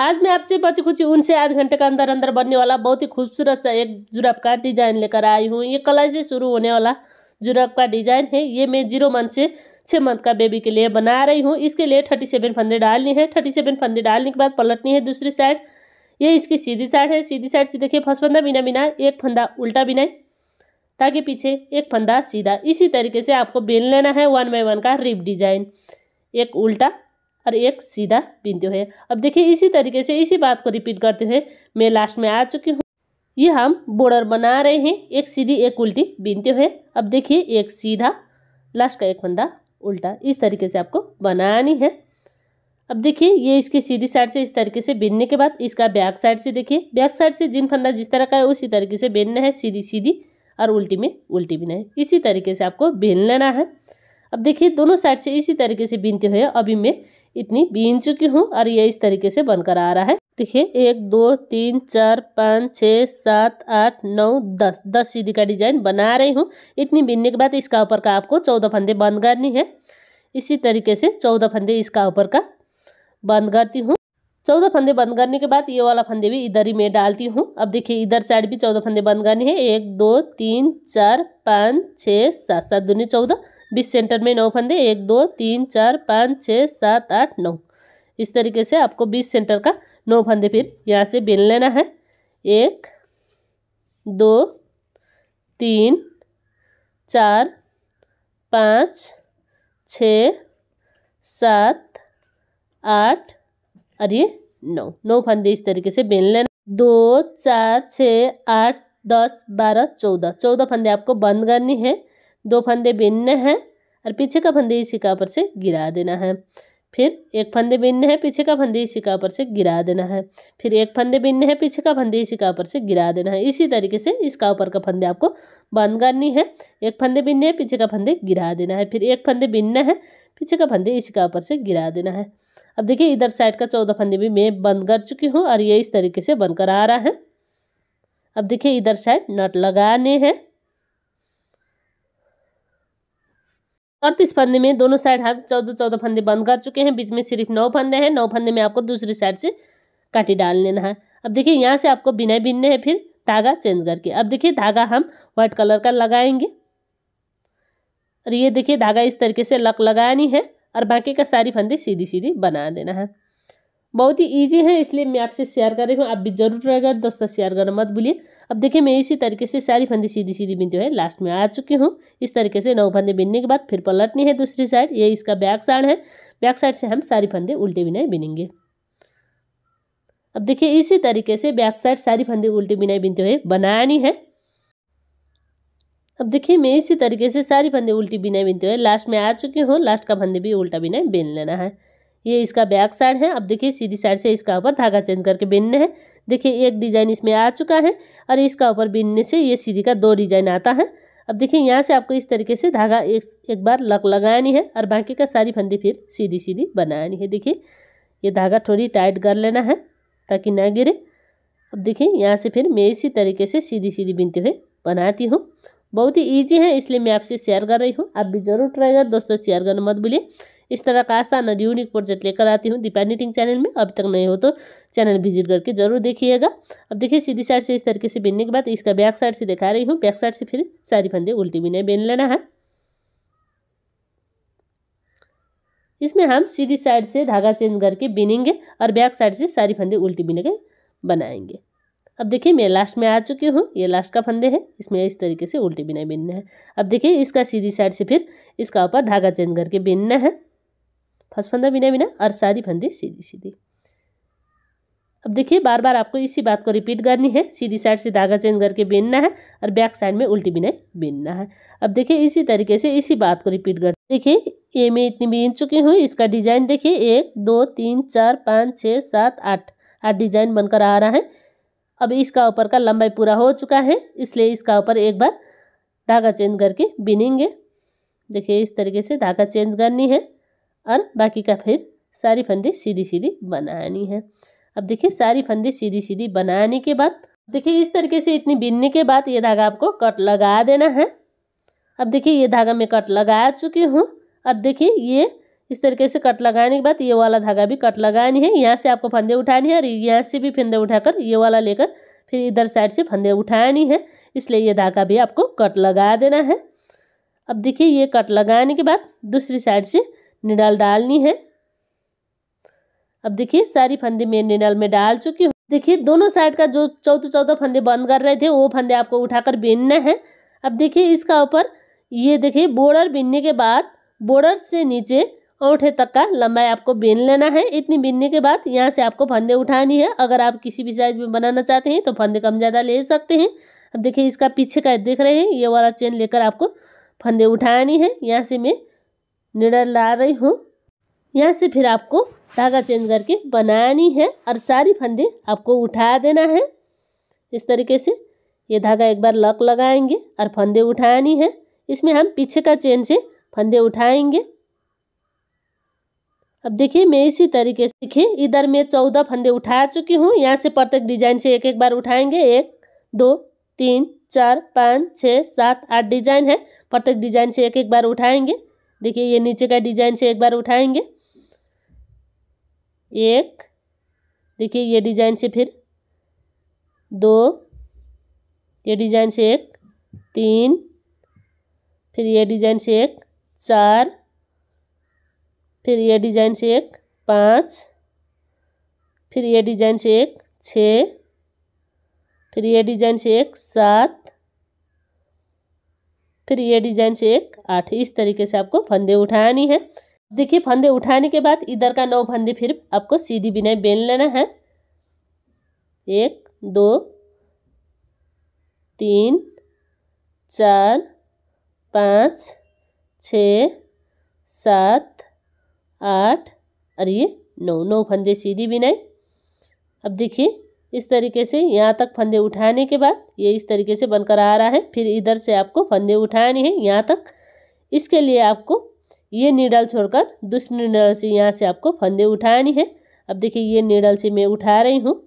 आज मैं आपसे बची खुची ऊन से आध घंटे के अंदर अंदर बनने वाला बहुत ही खूबसूरत सा एक जुराब का डिज़ाइन लेकर आई हूँ ये कलर से शुरू होने वाला जुराब का डिज़ाइन है ये मैं जीरो मंथ से छः मंथ का बेबी के लिए बना रही हूँ इसके लिए थर्टी सेवन फंदे डालनी है थर्टी सेवन फंदे डालने के बाद पलटनी है दूसरी साइड ये इसकी सीधी साइड है सीधी साइड से देखिए फर्स्ट फंदा बिना बिना एक फंदा उल्टा बिनाए ताकि पीछे एक फंदा सीधा इसी तरीके से आपको बेन लेना है वन बाई वन का रिप डिजाइन एक उल्टा और एक सीधा बिंदु है अब देखिए इसी तरीके से इसी बात को रिपीट करते हुए मैं लास्ट में आ चुकी हूँ ये हम बॉर्डर बना रहे हैं एक सीधी एक उल्टी बिंदु हुए अब देखिए एक सीधा लास्ट का एक फंदा उल्टा इस तरीके से आपको बनानी है अब देखिए ये इसकी सीधी साइड से इस तरीके से बिनने के बाद इसका बैक साइड से देखिए बैक साइड से जिन फंदा जिस तरह का है उसी तरीके से बिनना है सीधी सीधी और उल्टी में उल्टी बिना है इसी तरीके से आपको बिन लेना है अब देखिए दोनों साइड से इसी तरीके से बिनते हुए अभी मैं इतनी बीन चुकी हूँ और ये इस तरीके से बनकर आ रहा है देखिए एक दो तीन चार पाँच छः सात आठ नौ दस दस सीधी का डिजाइन बना रही हूँ इतनी बीनने के बाद इसका ऊपर का आपको चौदह फंदे बंद करनी है इसी तरीके से चौदह फंदे इसका ऊपर का बंद करती हूँ चौदह फंदे बंद करने के बाद ये वाला फंदे भी इधर ही मैं डालती हूँ अब देखिए इधर साइड भी चौदह फंदे बंद करनी है एक दो तीन चार पाँच छः सात सात दूनी चौदह बीस सेंटर में नौ फंदे एक दो तीन चार पाँच छः सात आठ नौ इस तरीके से आपको बीस सेंटर का नौ फंदे फिर यहाँ से बिन लेना है एक दो तीन चार पाँच छ सात आठ और ये नौ नौ फंदे इस तरीके से बिन लेना दो चार छ आठ दस बारह चौदह चौदह फंदे आपको बंद करनी है दो फंदे बिनने हैं और पीछे का फंदे इसी कापर से गिरा देना है फिर एक फंदे बिनने हैं पीछे का फंदे इसी कापर से गिरा देना है फिर एक फंदे बिनने हैं पीछे का फंदे इसी कापर से गिरा देना है इसी तरीके से इस कापर का फंदे आपको बंद करनी है एक फंदे बिनने हैं पीछे का फंदे गिरा देना है फिर एक फंदे बिनना है पीछे का फंदे इसी कापर से गिरा देना है अब देखिए इधर साइड का चौदह फंदे भी मैं बंद कर चुकी हूँ और ये इस तरीके से बनकर आ रहा है अब देखिए इधर साइड नट लगाने हैं और तो इस फंदे में दोनों साइड हम चौदह चौदह फंदे बंद कर चुके हैं बीच में सिर्फ नौ फंदे हैं नौ फंदे में आपको दूसरी साइड से काटी डाल लेना है अब देखिए यहाँ से आपको बिना बिनने हैं फिर धागा चेंज करके अब देखिए धागा हम व्हाइट कलर का लगाएंगे और ये देखिए धागा इस तरीके से लक लगानी है और बाकी का सारी फंदे सीधी सीधी बना देना है बहुत ही ईजी है इसलिए मैं आपसे शेयर कर रही हूँ आप भी जरूर ट्राई कर दोस्तों शेयर करना मत भूलिए अब देखिए मैं इसी तरीके से सारी फंदी सीधी सीधी बिनते हुए लास्ट में आ चुकी हूँ इस तरीके से नौ फंदे बिनने के बाद फिर पलटनी है दूसरी साइड ये इसका बैक साइड है बैक साइड से हम सारी फंदे उल्टे बिनाई बिनेंगे अब देखिए इसी तरीके से बैक साइड सारी फंदे उल्टे बिनाई बिनते हुए बनानी है अब देखिए मैं इसी तरीके से सारी फंदे उल्टी बिनाई बिनते हुए लास्ट में आ चुकी हूँ लास्ट का फंदे भी उल्टा बिनाई बिन लेना है ये इसका बैक साइड है अब देखिए सीधी साइड से इसका ऊपर धागा चेंज करके बिनने हैं देखिए एक डिज़ाइन इसमें आ चुका है और इसका ऊपर बिनने से ये सीधी का दो डिज़ाइन आता है अब देखिए यहाँ से आपको इस तरीके से धागा एक एक बार लक लगानी है और बाकी का सारी फंदी फिर सीधी सीधी बनानी है देखिए ये धागा थोड़ी टाइट कर लेना है ताकि ना गिरे अब देखिए यहाँ से फिर मैं इसी तरीके से सीधी सीधी बिनते हुए बनाती हूँ बहुत ही ईजी है इसलिए मैं आपसे शेयर कर रही हूँ आप भी ज़रूर ट्राई कर दोस्तों शेयर करना मत बोलिए इस तरह का आसान और यूनिक प्रोजेक्ट लेकर आती हूँ दीपा निटिंग चैनल में अब तक नहीं हो तो चैनल विजिट करके जरूर देखिएगा अब देखिए सीधी साइड से इस तरीके से बिनने के बाद इसका बैक साइड से दिखा रही हूँ बैक साइड से फिर सारी फंदे उल्टी बिना बिन लेना है इसमें हम सीधी साइड से धागा चेंज करके बिनेंगे और बैक साइड से सारी फंदे उल्टी बिन के बनाएंगे अब देखिए मैं लास्ट में आ चुकी हूँ ये लास्ट का फंदे है इसमें इस तरीके से उल्टी बिना बिनना है अब देखिए इसका सीधी साइड से फिर इसका ऊपर धागा चेंज करके बिनना है फसफंदा बिना बिना अरसारी फंदी सीधी सीधी अब देखिए बार बार आपको इसी बात को रिपीट करनी है सीधी साइड से धागा चेंज करके बीनना है और बैक साइड में उल्टी बिनाई बीनना है अब देखिए इसी तरीके से इसी बात को रिपीट कर देखिए ये मैं इतनी बीन चुकी हूँ इसका डिजाइन देखिए एक दो तीन चार पाँच छः सात आठ आठ डिजाइन बनकर आ रहा है अब इसका ऊपर का लंबाई पूरा हो चुका है इसलिए इसका ऊपर एक बार धागा चेंज करके बीनेंगे देखिए इस तरीके से धागा चेंज करनी है और बाकी का फिर सारी फंदे सीधी सीधी बनानी है अब देखिए सारी फंदे सीधी सीधी बनाने के बाद देखिए इस तरीके से इतनी बिनने के बाद ये धागा आपको कट लगा देना है अब देखिए ये धागा मैं कट लगा चुकी हूँ अब देखिए ये इस तरीके से कट लगाने के बाद ये वाला धागा भी कट लगानी है यहाँ से आपको फंदे उठानी है और यहाँ से भी फंदे उठाकर ये वाला लेकर फिर इधर साइड से फंदे उठानी है इसलिए ये धागा भी आपको कट लगा देना है अब देखिए ये कट लगाने के बाद दूसरी साइड से निडाल डालनी है अब देखिए सारी फंदे मैं निडाल में डाल चुकी हूँ देखिए दोनों साइड का जो चौथे चौथा फंदे बंद कर रहे थे वो फंदे आपको उठाकर बीनना है अब देखिए इसका ऊपर ये देखिए बॉर्डर बीनने के बाद बॉर्डर से नीचे औठे तक का लंबाई आपको बीन लेना है इतनी बीनने के बाद यहाँ से आपको फंदे उठानी है अगर आप किसी भी साइज में बनाना चाहते हैं तो फंदे कम ज़्यादा ले सकते हैं अब देखिए इसका पीछे का देख रहे हैं ये वाला चेन लेकर आपको फंदे उठानी है यहाँ से मैं निडर ला रही हूँ यहाँ से फिर आपको धागा चेंज करके बनानी है और सारी फंदे आपको उठा देना है इस तरीके से ये धागा एक बार लक लगाएंगे और फंदे उठानी है इसमें हम पीछे का चेन से फंदे उठाएंगे अब देखिए मैं इसी तरीके से देखिए इधर मैं चौदह फंदे उठा चुकी हूँ यहाँ से प्रत्येक डिजाइन से एक एक बार उठाएंगे एक दो तीन चार पाँच छः सात आठ डिजाइन है प्रत्येक डिजाइन से एक एक बार उठाएंगे देखिए ये नीचे का डिजाइन से एक बार उठाएंगे एक देखिए ये डिजाइन से फिर दो ये डिजाइन से एक तीन फिर ये डिजाइन से एक चार फिर ये डिजाइन से एक पाँच फिर ये डिजाइन से एक छः फिर ये डिजाइन से एक सात फिर ये डिजाइन से एक आठ इस तरीके से आपको फंदे उठानी है देखिए फंदे उठाने के बाद इधर का नौ फंदे फिर आपको सीधी बिनाई बेन लेना है एक दो तीन चार पाँच छ सात आठ और ये नौ नौ फंदे सीधी बिनाई अब देखिए इस तरीके से यहाँ तक फंदे उठाने के बाद ये इस तरीके से बनकर आ रहा है फिर इधर से आपको फंदे उठाने हैं यहाँ तक इसके लिए आपको ये नीडल छोड़कर दूसरी नीडल से यहाँ से आपको फंदे उठानी है अब देखिए ये नीडल से मैं उठा रही हूँ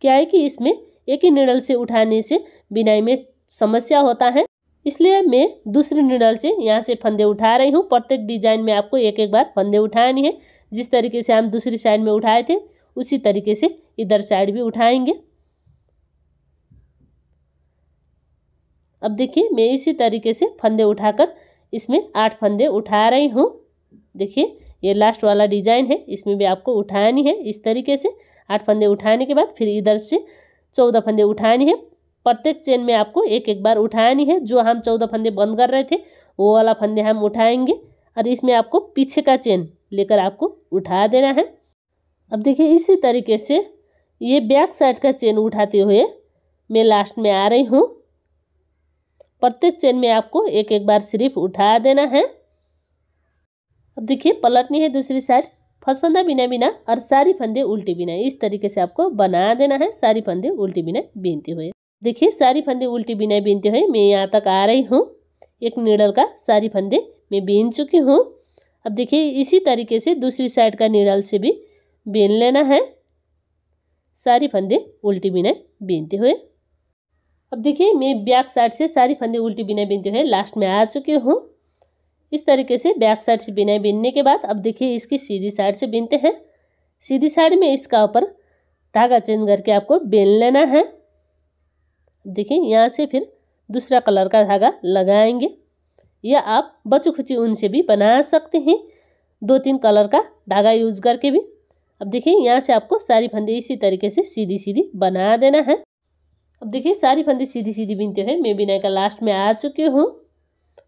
क्या है कि इसमें एक ही नीडल से उठाने से बिनाई में समस्या होता है इसलिए मैं दूसरी नीडल से यहाँ से फंदे उठा रही हूँ प्रत्येक डिजाइन में आपको एक एक बार फंदे उठानी है जिस तरीके से हम दूसरी साइड में उठाए थे उसी तरीके से इधर साइड भी उठाएंगे अब देखिए मैं इसी तरीके से फंदे उठाकर इसमें आठ फंदे उठा रही हूँ देखिए ये लास्ट वाला डिजाइन है इसमें भी आपको उठानी है इस तरीके से आठ फंदे उठाने के बाद फिर इधर से चौदह फंदे उठानी है प्रत्येक चेन में आपको एक एक बार उठानी है जो हम चौदह फंदे बंद कर रहे थे वो वाला फंदे हम उठाएंगे और इसमें आपको पीछे का चेन लेकर आपको उठा देना है अब देखिए इसी तरीके से ये बैक साइड का चेन उठाते हुए मैं लास्ट में आ रही हूँ प्रत्येक चेन में आपको एक एक बार सिर्फ उठा देना है अब देखिए पलटनी है दूसरी साइड फर्स्ट फंदा बिना बिना और सारी फंदे उल्टी बिना इस तरीके से आपको बना देना है सारी फंदे उल्टी बिना बीनते हुए देखिए सारी फंदे उल्टी बिना बीनते हुए मैं यहाँ तक आ रही हूँ एक निडल का सारी फंदे मैं बीन चुकी हूँ अब देखिए इसी तरीके से दूसरी साइड का निडल से भी बेन लेना है सारी फंदे उल्टी बिना बीनते हुए अब देखिए मैं बैक साइड से सारी फंदे उल्टी बिना बीनते हुए लास्ट में आ चुके हूँ इस तरीके से बैक साइड से बिना बीनने के बाद अब देखिए इसकी सीधी साइड से बीनते हैं सीधी साइड में इसका ऊपर धागा चेंज करके आपको बेन लेना है देखिए यहाँ से फिर दूसरा कलर का धागा लगाएंगे या आप बचू खुची उनसे भी बना सकते हैं दो तीन कलर का धागा यूज करके भी अब देखिए यहाँ से आपको सारी फंदी इसी तरीके से सीधी सीधी बना देना है अब देखिए सारी फंदी सीधी सीधी बीनते हुए मैं बिना का लास्ट में आ चुके हूँ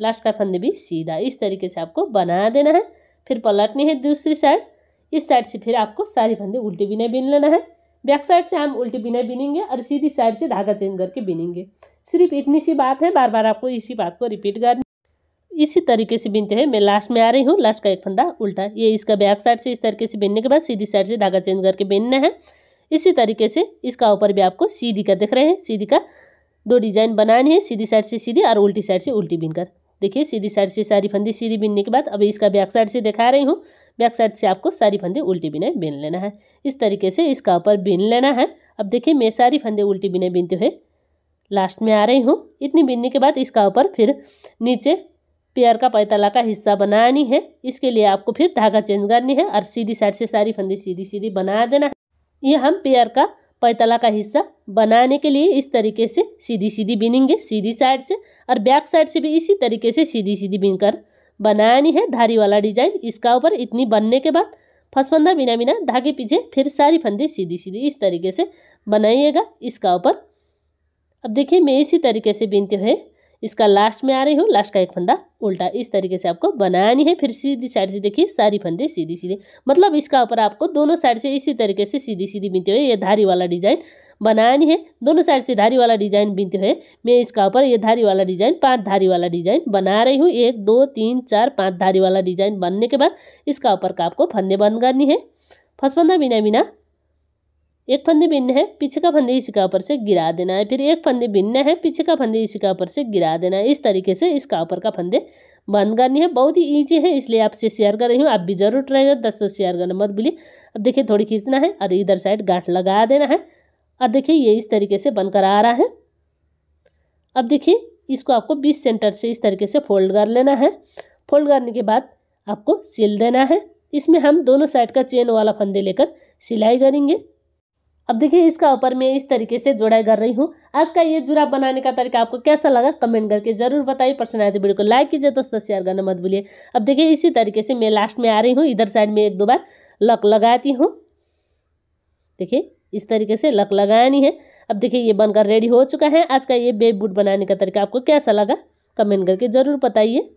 लास्ट का फंदी भी सीधा इस तरीके से आपको बना देना है फिर पलटनी है दूसरी साइड इस साइड से फिर आपको सारी फंदे उल्टे बिना बीन लेना है बैक साइड से हम उल्टे बिना बीनेंगे और सीधी साइड से धागा चेंज करके बिनेंगे सिर्फ इतनी सी बात है बार बार आपको इसी बात को रिपीट करनी इसी तरीके से बीनते हैं मैं लास्ट में आ रही हूँ लास्ट का एक फंदा उल्टा ये इसका बैक साइड से इस तरीके से बीनने के बाद सीधी साइड से धागा चेंज करके बीनना है इसी तरीके से इसका ऊपर भी आपको सीधी का देख रहे हैं सीधी का दो डिजाइन बनानी है सीधी साइड से सीधी और उल्टी साइड से उल्टी बीनकर देखिए सीधी साइड से सारी फंदी सीधी बीनने के बाद अब इसका बैक साइड से दिखा रही हूँ बैक साइड से आपको सारी फंदे उल्टी बिना बीन लेना है इस तरीके से इसका ऊपर बीन लेना है अब देखिए मैं सारी फंदे उल्टी बिना बीनते हुए लास्ट में आ रही हूँ इतनी बीनने के बाद इसका ऊपर फिर नीचे पेयर का पैताला का हिस्सा बनानी है इसके लिए आपको फिर धागा चेंज करनी है और सीधी साइड से सारी फंदी सीधी सीधी बना देना है ये हम पेयर का पैतला का हिस्सा बनाने के लिए इस तरीके से सीधी सीधी बिनेंगे सीधी साइड से और बैक साइड से भी इसी तरीके से सीधी सीधी बिनकर बनानी है धारी वाला डिजाइन इसका ऊपर इतनी बनने के बाद फसफंदा बिना बिना धागे पीछे फिर सारी फंदी सीधी सीधी इस तरीके से बनाइएगा इसका ऊपर अब देखिए मैं इसी तरीके से बिनते हुए इसका लास्ट में आ रही हूँ लास्ट का एक फंदा उल्टा इस तरीके से आपको बनानी है फिर सीधी साइड से देखिए सारी फंदे सीधी सीधे मतलब इसका ऊपर आपको दोनों साइड से इसी तरीके से सीधी सीधी बीनते हुए ये धारी वाला डिजाइन बनानी है दोनों साइड से धारी वाला डिजाइन बीनते हुए मैं इसका ऊपर ये धारी वाला डिजाइन पाँच धारी वाला डिजाइन बना रही हूँ एक दो तीन चार पाँच धारी वाला डिजाइन बनने के बाद इसका ऊपर का आपको फंदे बंद करनी है फसफंदा बिना बिना एक फंदी बिन्ने है पीछे का फंदी का ऊपर से गिरा देना है फिर एक फंदी बिन्ने है पीछे का फंदी का ऊपर से गिरा देना है इस तरीके से इसका ऊपर का फंदे बंद करनी है बहुत ही ईजी है इसलिए आपसे शेयर कर रही हूँ आप भी जरूर ट्राई कर दस शेयर करना मत भूलिए अब देखिए थोड़ी खींचना है और इधर साइड गांठ लगा देना है और देखिए ये इस तरीके से बनकर आ रहा है अब देखिए इसको आपको बीस सेंटर से इस तरीके से फोल्ड कर लेना है फोल्ड करने के बाद आपको सिल देना है इसमें हम दोनों साइड का चेन वाला फंदे लेकर सिलाई करेंगे अब देखिए इसका ऊपर मैं इस तरीके से जोड़ाई कर रही हूँ आज का ये जुराब बनाने का तरीका आपको कैसा लगा कमेंट करके जरूर बताइए पसंद आए तो वीडियो को लाइक कीजिए दोस्तों शेयर करना मत भूलिए अब देखिए इसी तरीके से मैं लास्ट में आ रही हूँ इधर साइड में एक दो बार लक लगाती हूँ देखिए इस तरीके से लक लगानी है अब देखिए ये बनकर रेडी हो चुका है आज का ये बेब बूट बनाने का तरीका आपको कैसा लगा कमेंट करके ज़रूर बताइए